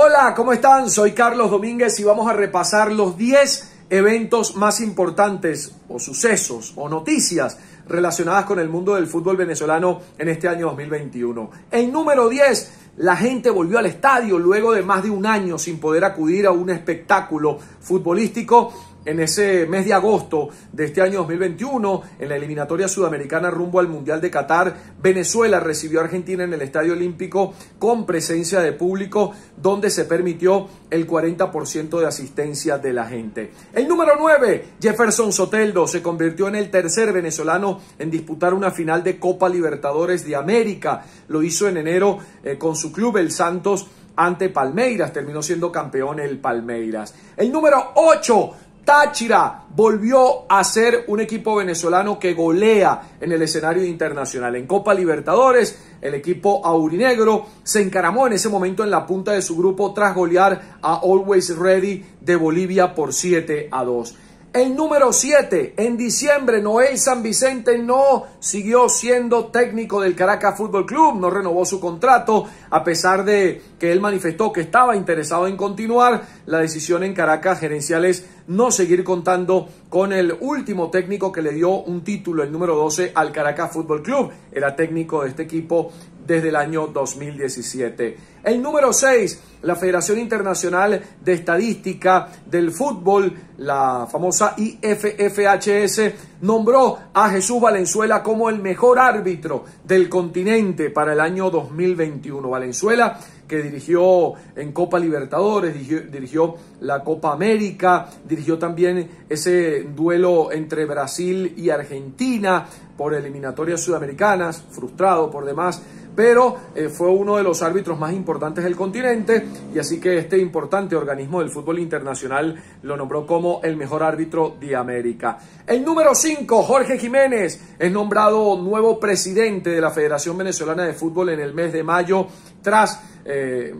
Hola, ¿cómo están? Soy Carlos Domínguez y vamos a repasar los 10 eventos más importantes o sucesos o noticias relacionadas con el mundo del fútbol venezolano en este año 2021. En número 10, la gente volvió al estadio luego de más de un año sin poder acudir a un espectáculo futbolístico en ese mes de agosto de este año 2021, en la eliminatoria sudamericana rumbo al Mundial de Qatar, Venezuela recibió a Argentina en el Estadio Olímpico con presencia de público, donde se permitió el 40% de asistencia de la gente. El número 9, Jefferson Soteldo, se convirtió en el tercer venezolano en disputar una final de Copa Libertadores de América. Lo hizo en enero eh, con su club, el Santos, ante Palmeiras. Terminó siendo campeón el Palmeiras. El número 8, Táchira volvió a ser un equipo venezolano que golea en el escenario internacional. En Copa Libertadores, el equipo aurinegro se encaramó en ese momento en la punta de su grupo tras golear a Always Ready de Bolivia por 7 a 2. El número 7, en diciembre, Noel San Vicente no siguió siendo técnico del Caracas Fútbol Club, no renovó su contrato, a pesar de que él manifestó que estaba interesado en continuar. La decisión en Caracas gerencial es no seguir contando con el último técnico que le dio un título, el número 12, al Caracas Fútbol Club. Era técnico de este equipo desde el año 2017. El número 6, la Federación Internacional de Estadística del Fútbol, la famosa IFFHS, nombró a Jesús Valenzuela como el mejor árbitro del continente para el año 2021. Valenzuela que dirigió en Copa Libertadores, dirigió, dirigió, la Copa América, dirigió también ese duelo entre Brasil y Argentina por eliminatorias sudamericanas, frustrado por demás pero eh, fue uno de los árbitros más importantes del continente y así que este importante organismo del fútbol internacional lo nombró como el mejor árbitro de América. El número 5, Jorge Jiménez, es nombrado nuevo presidente de la Federación Venezolana de Fútbol en el mes de mayo tras eh,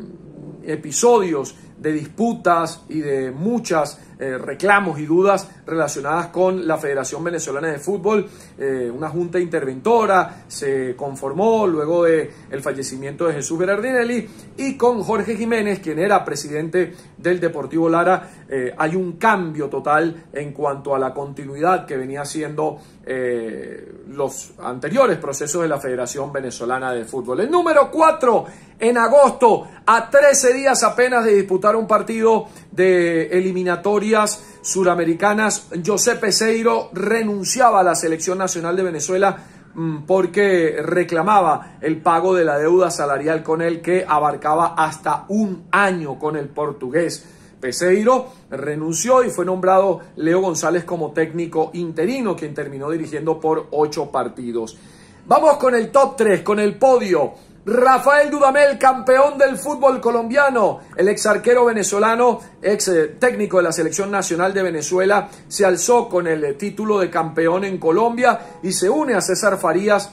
episodios de disputas y de muchas eh, reclamos y dudas relacionadas con la Federación Venezolana de Fútbol, eh, una junta interventora se conformó luego de el fallecimiento de Jesús Berardinelli y con Jorge Jiménez, quien era presidente del Deportivo Lara, eh, hay un cambio total en cuanto a la continuidad que venía siendo. Eh, los anteriores procesos de la Federación Venezolana de Fútbol. El número 4, en agosto, a 13 días apenas de disputar un partido de eliminatorias suramericanas. José Peseiro renunciaba a la selección nacional de Venezuela mm, porque reclamaba el pago de la deuda salarial con él que abarcaba hasta un año con el portugués. Peseiro renunció y fue nombrado Leo González como técnico interino, quien terminó dirigiendo por ocho partidos. Vamos con el top 3, con el podio. Rafael Dudamel, campeón del fútbol colombiano, el ex arquero venezolano, ex eh, técnico de la selección nacional de Venezuela, se alzó con el título de campeón en Colombia y se une a César Farías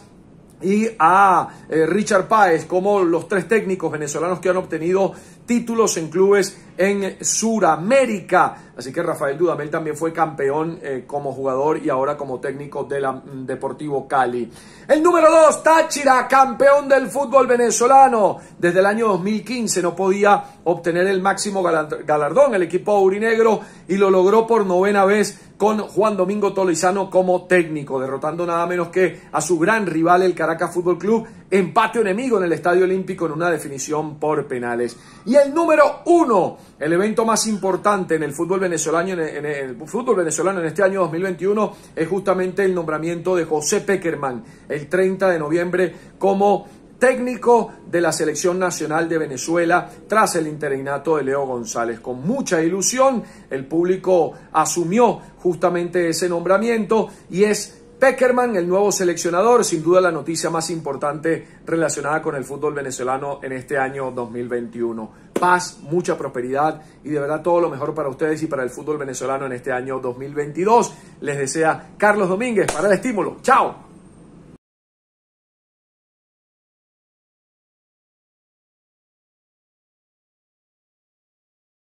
y a eh, Richard Páez como los tres técnicos venezolanos que han obtenido títulos en clubes en Suramérica. Así que Rafael Dudamel también fue campeón eh, como jugador y ahora como técnico del mm, Deportivo Cali. El número 2, Táchira, campeón del fútbol venezolano. Desde el año 2015 no podía obtener el máximo galardón el equipo aurinegro y lo logró por novena vez con Juan Domingo Tolizano como técnico, derrotando nada menos que a su gran rival el Caracas Fútbol Club empate enemigo en el Estadio Olímpico en una definición por penales. Y el número uno, el evento más importante en el fútbol venezolano en, el, fútbol venezolano en este año 2021 es justamente el nombramiento de José Peckerman el 30 de noviembre como técnico de la selección nacional de Venezuela tras el interinato de Leo González. Con mucha ilusión el público asumió justamente ese nombramiento y es Peckerman, el nuevo seleccionador, sin duda la noticia más importante relacionada con el fútbol venezolano en este año 2021. Paz, mucha prosperidad y de verdad todo lo mejor para ustedes y para el fútbol venezolano en este año 2022. Les desea Carlos Domínguez para el estímulo. Chao.